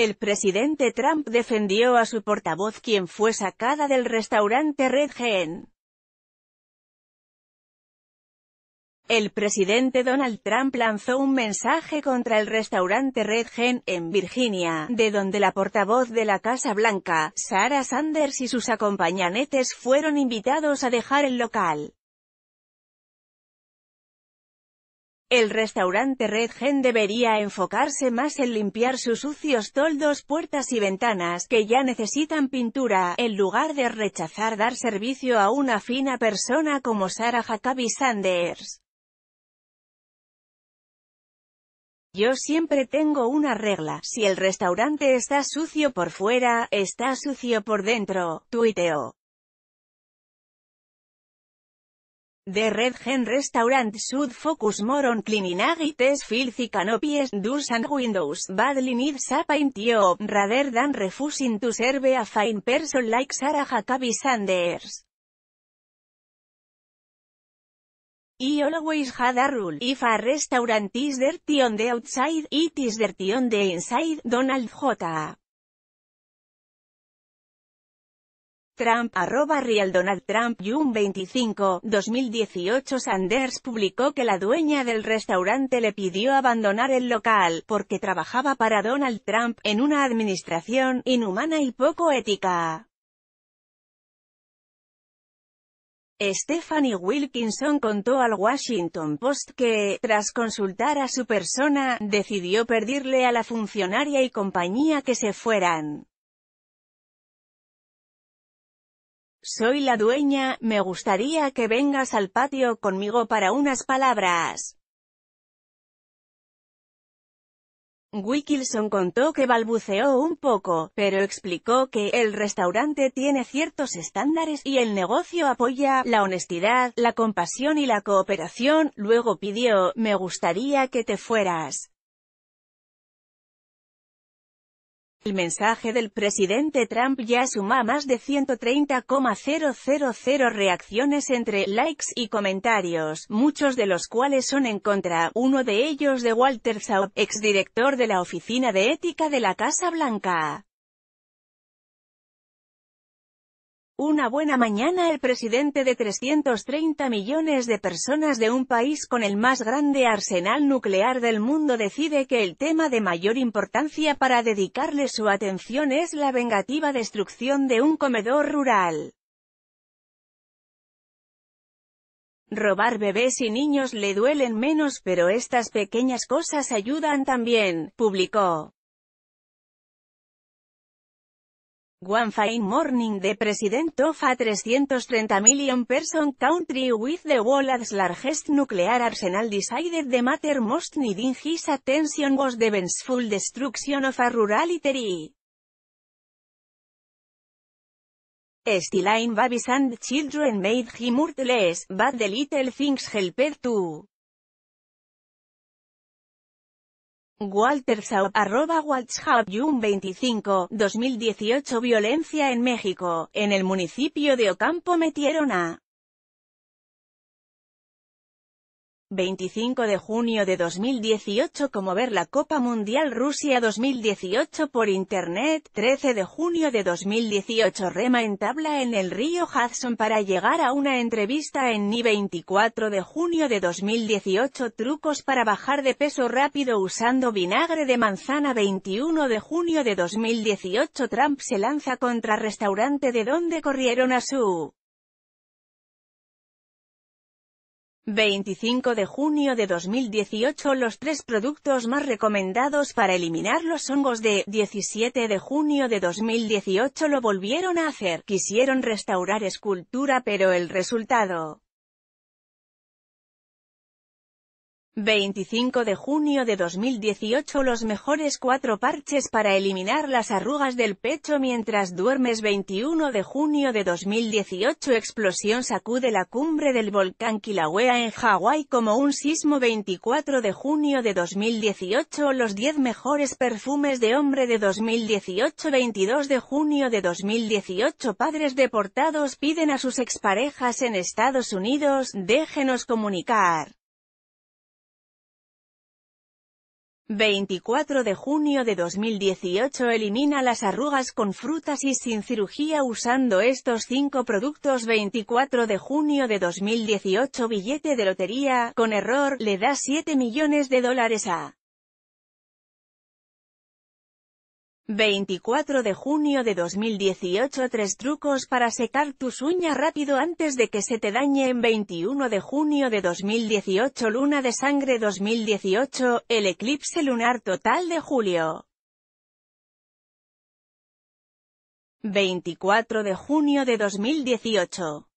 El presidente Trump defendió a su portavoz quien fue sacada del restaurante Red Hen. El presidente Donald Trump lanzó un mensaje contra el restaurante Red Hen en Virginia, de donde la portavoz de la Casa Blanca, Sarah Sanders y sus acompañanetes fueron invitados a dejar el local. El restaurante Redgen debería enfocarse más en limpiar sus sucios toldos, puertas y ventanas, que ya necesitan pintura, en lugar de rechazar dar servicio a una fina persona como Sarah Jacobi Sanders. Yo siempre tengo una regla, si el restaurante está sucio por fuera, está sucio por dentro, tuiteo. The Red Hen Restaurant should focus more on cleaning agites filthy canopies, doors and windows badly needs a paint job, rather than refusing to serve a fine person like Sarah Jacobi Sanders. I always had a rule, if a restaurant is dirty on the outside, it is dirty on the inside, Donald J. Trump, arroba Real Donald Trump, June 25, 2018 Sanders publicó que la dueña del restaurante le pidió abandonar el local, porque trabajaba para Donald Trump, en una administración, inhumana y poco ética. Stephanie Wilkinson contó al Washington Post que, tras consultar a su persona, decidió pedirle a la funcionaria y compañía que se fueran. Soy la dueña, me gustaría que vengas al patio conmigo para unas palabras. Wickelson contó que balbuceó un poco, pero explicó que el restaurante tiene ciertos estándares y el negocio apoya la honestidad, la compasión y la cooperación. Luego pidió, me gustaría que te fueras. El mensaje del presidente Trump ya suma más de 130,000 reacciones entre likes y comentarios, muchos de los cuales son en contra, uno de ellos de Walter Saub, exdirector de la Oficina de Ética de la Casa Blanca. Una buena mañana el presidente de 330 millones de personas de un país con el más grande arsenal nuclear del mundo decide que el tema de mayor importancia para dedicarle su atención es la vengativa destrucción de un comedor rural. Robar bebés y niños le duelen menos pero estas pequeñas cosas ayudan también, publicó. One fine morning the president of a 330 million person country with the world's largest nuclear arsenal decided the matter most needing his attention was the vengeful destruction of a rural still Stilling babies and children made him worthless, but the little things helped too. Walter Saub, arroba Jun 25, 2018 Violencia en México, en el municipio de Ocampo metieron a 25 de junio de 2018 como ver la Copa Mundial Rusia 2018 por Internet, 13 de junio de 2018 rema en tabla en el río Hudson para llegar a una entrevista en NI 24 de junio de 2018 trucos para bajar de peso rápido usando vinagre de manzana 21 de junio de 2018 Trump se lanza contra restaurante de donde corrieron a su 25 de junio de 2018 Los tres productos más recomendados para eliminar los hongos de 17 de junio de 2018 lo volvieron a hacer. Quisieron restaurar escultura pero el resultado 25 de junio de 2018 Los mejores cuatro parches para eliminar las arrugas del pecho mientras duermes 21 de junio de 2018 Explosión sacude la cumbre del volcán Kilauea en Hawái como un sismo 24 de junio de 2018 Los 10 mejores perfumes de hombre de 2018 22 de junio de 2018 Padres deportados piden a sus exparejas en Estados Unidos, déjenos comunicar. 24 de junio de 2018 Elimina las arrugas con frutas y sin cirugía usando estos 5 productos 24 de junio de 2018 Billete de lotería, con error, le da 7 millones de dólares a 24 de junio de 2018 Tres trucos para secar tus uñas rápido antes de que se te dañe en 21 de junio de 2018 Luna de sangre 2018, el eclipse lunar total de julio. 24 de junio de 2018